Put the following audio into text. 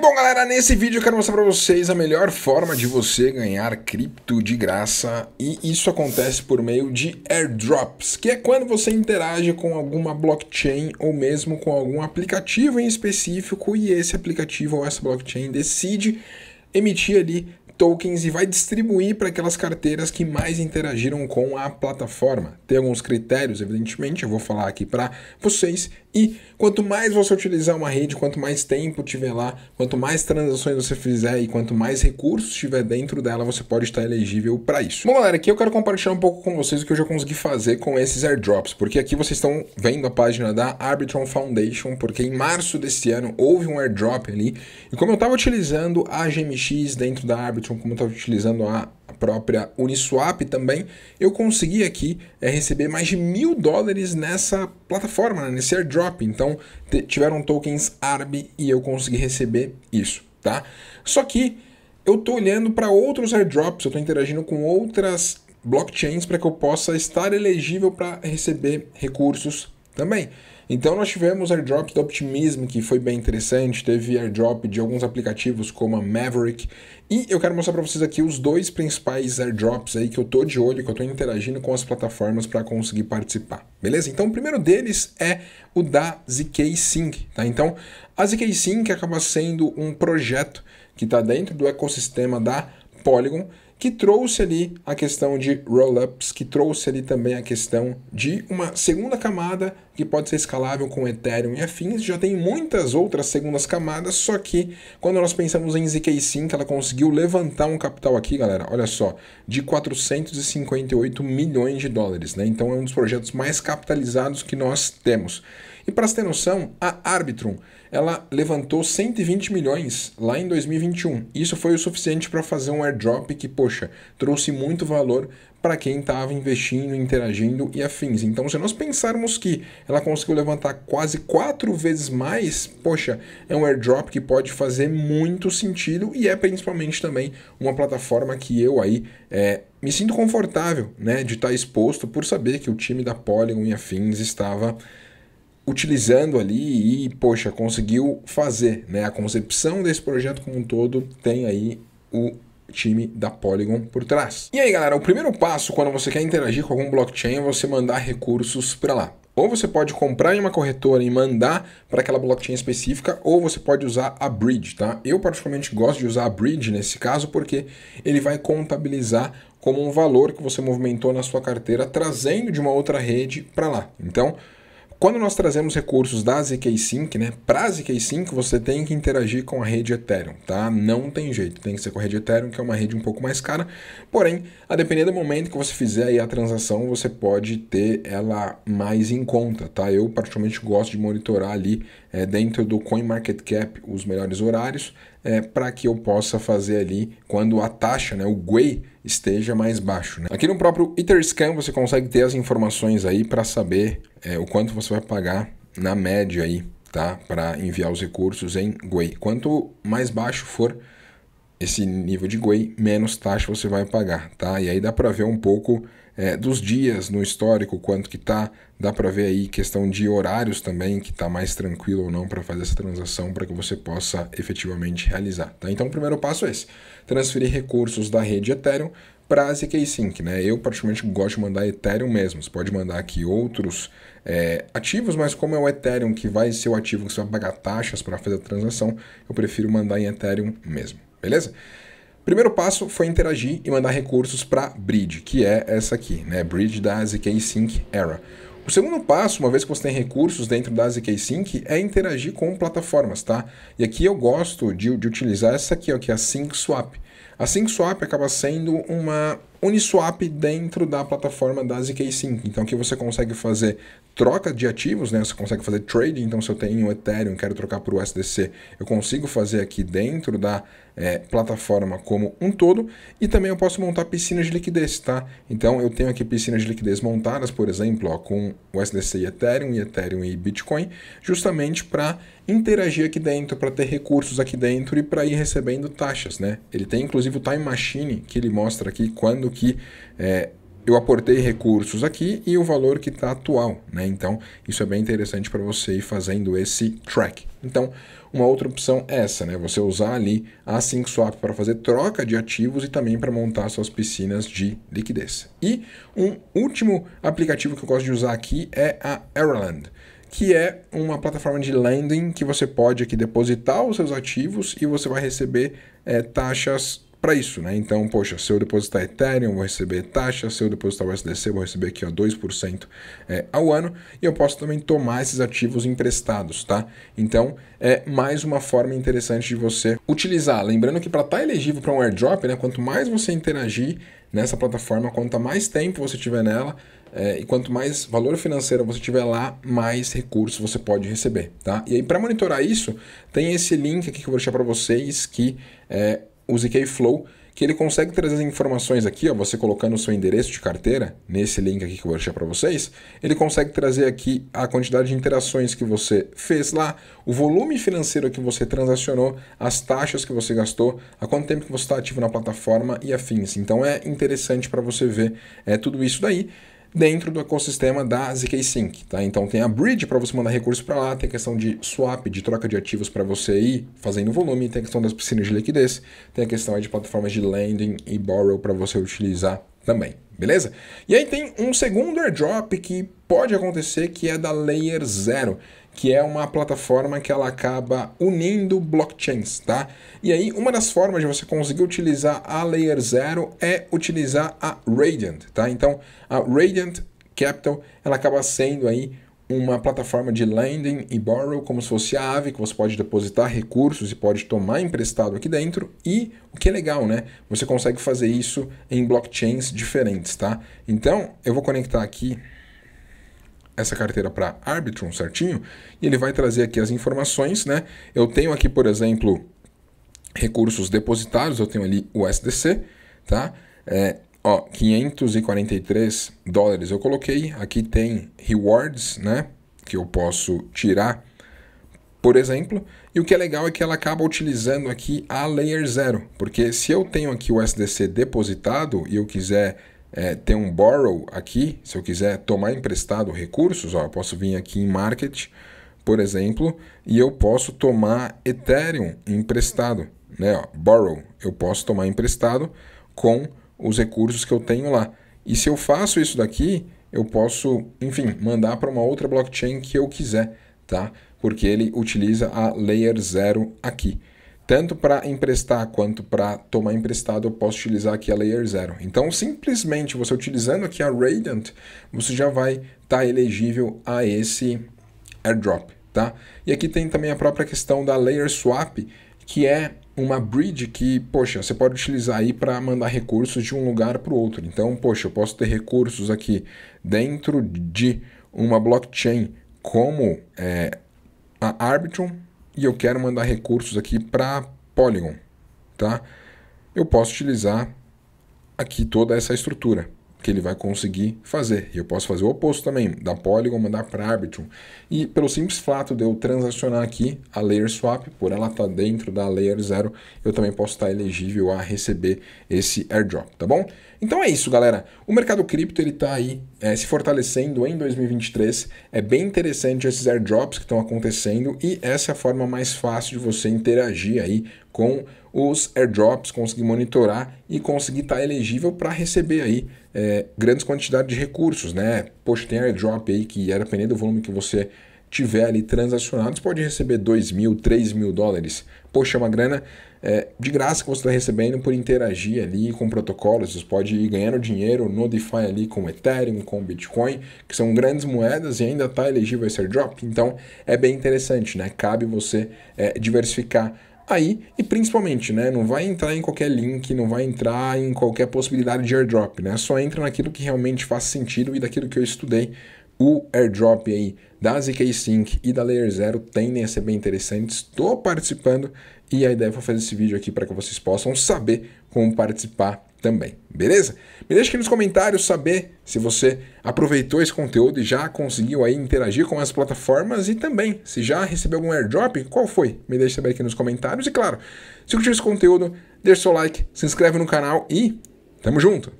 bom, galera, nesse vídeo eu quero mostrar para vocês a melhor forma de você ganhar cripto de graça e isso acontece por meio de airdrops, que é quando você interage com alguma blockchain ou mesmo com algum aplicativo em específico e esse aplicativo ou essa blockchain decide emitir ali tokens e vai distribuir para aquelas carteiras que mais interagiram com a plataforma. Tem alguns critérios, evidentemente, eu vou falar aqui para vocês. E quanto mais você utilizar uma rede, quanto mais tempo tiver lá, quanto mais transações você fizer e quanto mais recursos tiver dentro dela, você pode estar elegível para isso. Bom, galera, aqui eu quero compartilhar um pouco com vocês o que eu já consegui fazer com esses airdrops, porque aqui vocês estão vendo a página da Arbitron Foundation, porque em março desse ano houve um airdrop ali, e como eu estava utilizando a GMX dentro da Arbitron como está utilizando a própria Uniswap também, eu consegui aqui é, receber mais de mil dólares nessa plataforma, né, nesse airdrop. Então tiveram tokens ARB e eu consegui receber isso, tá? Só que eu estou olhando para outros airdrops, eu estou interagindo com outras blockchains para que eu possa estar elegível para receber recursos também. Então nós tivemos airdrop do Optimism, que foi bem interessante, teve airdrop de alguns aplicativos como a Maverick, e eu quero mostrar para vocês aqui os dois principais airdrops aí que eu tô de olho, que eu tô interagindo com as plataformas para conseguir participar. Beleza? Então o primeiro deles é o da ZK Sync, tá? Então a ZK Sync acaba sendo um projeto que está dentro do ecossistema da Polygon que trouxe ali a questão de roll-ups, que trouxe ali também a questão de uma segunda camada que pode ser escalável com Ethereum e afins. Já tem muitas outras segundas camadas, só que quando nós pensamos em ZK5, ela conseguiu levantar um capital aqui, galera, olha só, de 458 milhões de dólares, né? Então é um dos projetos mais capitalizados que nós temos. E para ter noção, a Arbitrum, ela levantou 120 milhões lá em 2021. Isso foi o suficiente para fazer um airdrop que, pô, poxa, trouxe muito valor para quem estava investindo, interagindo e afins. Então, se nós pensarmos que ela conseguiu levantar quase quatro vezes mais, poxa, é um airdrop que pode fazer muito sentido e é principalmente também uma plataforma que eu aí é, me sinto confortável né, de estar tá exposto por saber que o time da Polygon e afins estava utilizando ali e, poxa, conseguiu fazer. Né? A concepção desse projeto como um todo tem aí o time da Polygon por trás. E aí, galera, o primeiro passo quando você quer interagir com algum blockchain é você mandar recursos para lá. Ou você pode comprar em uma corretora e mandar para aquela blockchain específica, ou você pode usar a Bridge, tá? Eu particularmente gosto de usar a Bridge nesse caso porque ele vai contabilizar como um valor que você movimentou na sua carteira, trazendo de uma outra rede para lá. Então, quando nós trazemos recursos da ZK Sync, né, para ZK Sync, você tem que interagir com a rede Ethereum, tá? Não tem jeito, tem que ser com a rede Ethereum, que é uma rede um pouco mais cara. Porém, a depender do momento que você fizer a transação, você pode ter ela mais em conta, tá? Eu particularmente gosto de monitorar ali é, dentro do CoinMarketCap os melhores horários, é, eh, para que eu possa fazer ali quando a taxa, né, o GUI, esteja mais baixo. Né? Aqui no próprio Etherscan você consegue ter as informações aí para saber é, o quanto você vai pagar na média aí, tá? Para enviar os recursos em GUI. Quanto mais baixo for esse nível de GUI, menos taxa você vai pagar, tá? E aí dá para ver um pouco é, dos dias no histórico, quanto que tá, dá para ver aí questão de horários também, que tá mais tranquilo ou não para fazer essa transação para que você possa efetivamente realizar, tá? Então o primeiro passo é esse, transferir recursos da rede Ethereum para ZK é Sync, né? Eu particularmente gosto de mandar Ethereum mesmo. Você pode mandar aqui outros é, ativos, mas como é o Ethereum que vai ser o ativo que você vai pagar taxas para fazer a transação, eu prefiro mandar em Ethereum mesmo, beleza? Primeiro passo foi interagir e mandar recursos para Bridge, que é essa aqui, né? Bridge da ZK Sync Era. O segundo passo, uma vez que você tem recursos dentro da ZK Sync, é interagir com plataformas, tá? E aqui eu gosto de, de utilizar essa aqui, ó, que é a Sync Swap. A SyncSwap acaba sendo uma Uniswap dentro da plataforma da ZK5. Então aqui você consegue fazer troca de ativos, né? Você consegue fazer trading. Então se eu tenho Ethereum, quero trocar para o sdc eu consigo fazer aqui dentro da é, plataforma como um todo. E também eu posso montar piscinas de liquidez, tá? Então eu tenho aqui piscinas de liquidez montadas, por exemplo, ó, com sdc e Ethereum, e Ethereum e Bitcoin, justamente para interagir aqui dentro, para ter recursos aqui dentro e para ir recebendo taxas, né? Ele tem inclusive o Time Machine que ele mostra aqui quando que é, eu aportei recursos aqui e o valor que está atual. Né? Então, isso é bem interessante para você ir fazendo esse track. Então, uma outra opção é essa, né? Você usar ali a SyncSwap para fazer troca de ativos e também para montar suas piscinas de liquidez. E um último aplicativo que eu gosto de usar aqui é a Erland que é uma plataforma de lending que você pode aqui depositar os seus ativos e você vai receber é, taxas para isso, né? Então, poxa, se eu depositar Ethereum, vou receber taxa, se eu depositar o SDC, vou receber aqui ó, 2% é, ao ano, e eu posso também tomar esses ativos emprestados, tá? Então, é mais uma forma interessante de você utilizar. Lembrando que para estar tá elegível para um airdrop, né, quanto mais você interagir nessa plataforma, quanto mais tempo você tiver nela, é, e quanto mais valor financeiro você tiver lá, mais recursos você pode receber, tá? E aí, para monitorar isso, tem esse link aqui que eu vou deixar para vocês que é, o ZK Flow, que ele consegue trazer as informações aqui, ó, você colocando o seu endereço de carteira, nesse link aqui que eu vou deixar para vocês, ele consegue trazer aqui a quantidade de interações que você fez lá, o volume financeiro que você transacionou, as taxas que você gastou, há quanto tempo que você está ativo na plataforma e afins. Então é interessante para você ver é, tudo isso daí dentro do ecossistema da ZK Sync. Tá? Então tem a bridge para você mandar recursos para lá, tem a questão de swap, de troca de ativos para você ir fazendo volume, tem a questão das piscinas de liquidez, tem a questão de plataformas de lending e borrow para você utilizar também, beleza? E aí tem um segundo airdrop que pode acontecer que é da Layer Zero que é uma plataforma que ela acaba unindo blockchains, tá? E aí, uma das formas de você conseguir utilizar a Layer Zero é utilizar a Radiant, tá? Então, a Radiant Capital, ela acaba sendo aí uma plataforma de lending e borrow, como se fosse a ave que você pode depositar recursos e pode tomar emprestado aqui dentro. E o que é legal, né? Você consegue fazer isso em blockchains diferentes, tá? Então, eu vou conectar aqui essa carteira para Arbitrum certinho e ele vai trazer aqui as informações, né? Eu tenho aqui, por exemplo, recursos depositados, eu tenho ali o SDC, tá? É, ó, 543 dólares eu coloquei, aqui tem rewards, né? Que eu posso tirar, por exemplo, e o que é legal é que ela acaba utilizando aqui a Layer 0, porque se eu tenho aqui o SDC depositado e eu quiser é, ter um borrow aqui, se eu quiser tomar emprestado recursos, ó, eu posso vir aqui em market, por exemplo, e eu posso tomar Ethereum emprestado, né? Ó, borrow, eu posso tomar emprestado com os recursos que eu tenho lá. E se eu faço isso daqui, eu posso, enfim, mandar para uma outra blockchain que eu quiser, tá? Porque ele utiliza a layer 0 aqui tanto para emprestar quanto para tomar emprestado, eu posso utilizar aqui a Layer 0. Então, simplesmente você utilizando aqui a Radiant, você já vai estar tá elegível a esse airdrop. Tá? E aqui tem também a própria questão da Layer Swap, que é uma bridge que, poxa, você pode utilizar aí para mandar recursos de um lugar para o outro. Então, poxa, eu posso ter recursos aqui dentro de uma blockchain como é, a Arbitrum, e eu quero mandar recursos aqui para Polygon, tá? Eu posso utilizar aqui toda essa estrutura que ele vai conseguir fazer. E eu posso fazer o oposto também, da Polygon mandar para Arbitrum. E pelo simples fato de eu transacionar aqui a Layer Swap, por ela estar tá dentro da Layer 0, eu também posso estar elegível a receber esse airdrop, tá bom? Então é isso, galera. O mercado cripto ele está aí é, se fortalecendo em 2023. É bem interessante esses airdrops que estão acontecendo e essa é a forma mais fácil de você interagir aí com os airdrops, conseguir monitorar e conseguir estar tá elegível para receber aí é, grandes quantidades de recursos, né? Poxa, tem airdrop aí que era dependendo do volume que você tiver ali transacionados, pode receber 2 mil, 3 mil dólares. Poxa, é uma grana é, de graça que você está recebendo por interagir ali com protocolos. Você pode ir ganhando dinheiro no DeFi ali com Ethereum, com Bitcoin, que são grandes moedas e ainda está elegível esse airdrop. Então é bem interessante, né? Cabe você é, diversificar aí e principalmente, né, não vai entrar em qualquer link, não vai entrar em qualquer possibilidade de airdrop, né? Só entra naquilo que realmente faz sentido e daquilo que eu estudei o airdrop aí da ZK Sync e da Layer Zero tendem a ser bem interessantes. Estou participando e a ideia foi é fazer esse vídeo aqui para que vocês possam saber como participar também, beleza? Me deixa aqui nos comentários saber se você aproveitou esse conteúdo e já conseguiu aí interagir com as plataformas e também se já recebeu algum airdrop, qual foi? Me deixa saber aqui nos comentários e claro, se curtiu esse conteúdo, deixa seu like, se inscreve no canal e tamo junto!